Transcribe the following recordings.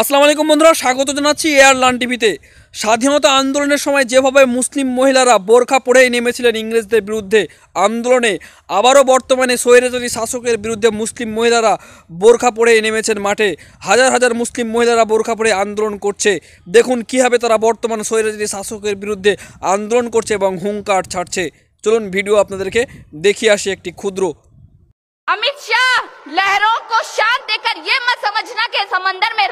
আসসালামু আলাইকুম বন্ধুরা স্বাগত জানাচ্ছি এয়ারলান টিভিতে স্বাধীনতা আন্দোলনের সময় যেভাবে মুসলিম মহিলারা বোরখা পড়েই নেমেছিলেন ইংরেজদের বিরুদ্ধে আন্দোলনে আবারও বর্তমানে সৈরাচারী শাসকের বিরুদ্ধে মুসলিম মহিলারা বোরখা পড়েই নেমেছেন মাঠে হাজার হাজার মুসলিম মহিলারা বোরখা পরে আন্দোলন করছে দেখুন কীভাবে তারা বর্তমান সৈরাচারী শাসকের বিরুদ্ধে আন্দোলন করছে এবং হুঙ্কার ছাড়ছে চলুন ভিডিও আপনাদেরকে দেখিয়ে আসি একটি ক্ষুদ্র অমিত শাহ লহরোঁ কো শান্ত দেকর ইয়ে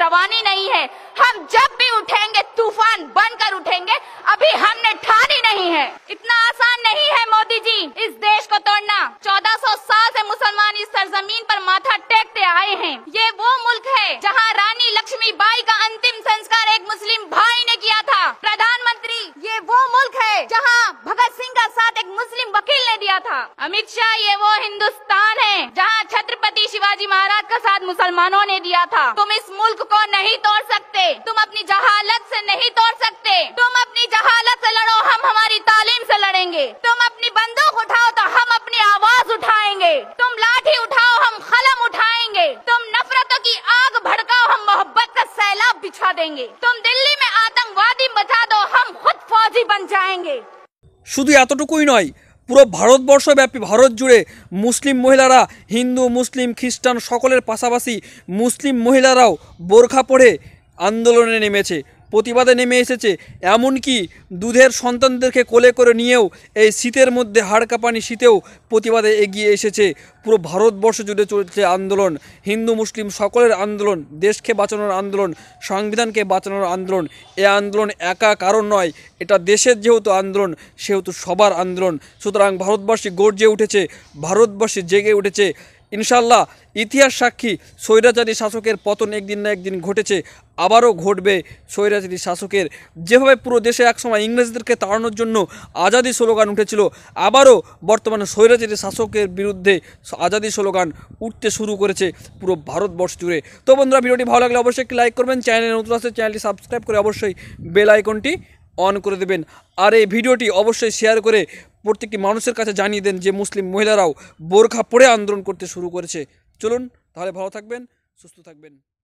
जवानी नहीं है हम जब भी उठेंगे तूफान बनकर उठेंगे अभी हमने ठानी नहीं है इतना आसान नहीं है मोदी जी इस देश को तोड़ना 1400 साल से मुसलमान इस सरजमीन पर माथा टेकते आए हैं ये वो मुल्क है जहाँ रानी लक्ष्मी बाई का अंतिम संस्कार एक मुस्लिम भाई ने किया था प्रधानमंत्री ये वो मुल्क है जहाँ भगत सिंह का साथ एक मुस्लिम वकील ने दिया था अमित शाह ये वो हिंदुस्तान है जहाँ छत्रपति मुसलमानों ने दिया था तुम इस मुल्क को नहीं तोड़ सकते तुम अपनी जहालत से नहीं तोड़ सकते तुम अपनी जहालत से लड़ो हम हमारी तालीम से लड़ेंगे तुम अपनी बंदूक उठाओ तो हम अपनी आवाज उठाएंगे तुम लाठी उठाओ हम कलम उठाएंगे तुम नफरतों की आग भड़काओ हम मोहब्बत का सैलाब बिछा देंगे तुम दिल्ली में आतंकवादी बचा दो हम खुद फौजी बन जाएंगे শুধু এতটুকুই নয় পুরো ভারতবর্ষব্যাপী ভারত জুড়ে মুসলিম মহিলারা হিন্দু মুসলিম খ্রিস্টান সকলের পাশাপাশি মুসলিম মহিলারাও বোরখা পরে আন্দোলনে নেমেছে প্রতিবাদে নেমে এসেছে এমনকি দুধের সন্তানদেরকে কোলে করে নিয়েও এই শীতের মধ্যে হাড়কাঁপানি শীতেও প্রতিবাদে এগিয়ে এসেছে পুরো ভারতবর্ষ জুড়ে চলছে আন্দোলন হিন্দু মুসলিম সকলের আন্দোলন দেশকে বাঁচানোর আন্দোলন সংবিধানকে বাঁচানোর আন্দোলন এ আন্দোলন একা কারণ নয় এটা দেশের যেহেতু আন্দোলন সেহেতু সবার আন্দোলন সুতরাং ভারতবাসী গর্জে উঠেছে ভারতবাসী জেগে উঠেছে ইনশাল্লাহ ইতিহাস সাক্ষী স্বৈরাচারী শাসকের পতন একদিন না একদিন ঘটেছে আবারও ঘটবে স্বৈরাচারী শাসকের যেভাবে পুরো দেশে একসময় ইংরেজদেরকে তাড়ানোর জন্য আজাদি স্লোগান উঠেছিল আবারও বর্তমানে স্বৈরাচারী শাসকের বিরুদ্ধে আজাদি স্লোগান উঠতে শুরু করেছে পুরো ভারতবর্ষ জুড়ে তো বন্ধুরা ভিডিওটি ভালো লাগলে অবশ্যই একটি লাইক করবেন চ্যানেলে নতুন আসে চ্যানেলটি সাবস্ক্রাইব করে অবশ্যই বেল আইকনটি অন করে দেবেন আর এই ভিডিওটি অবশ্যই শেয়ার করে প্রত্যেকটি মানুষের কাছে জানিয়ে দেন যে মুসলিম মহিলারাও বোরখা পরে আন্দোলন করতে শুরু করেছে চলুন তাহলে ভালো থাকবেন সুস্থ থাকবেন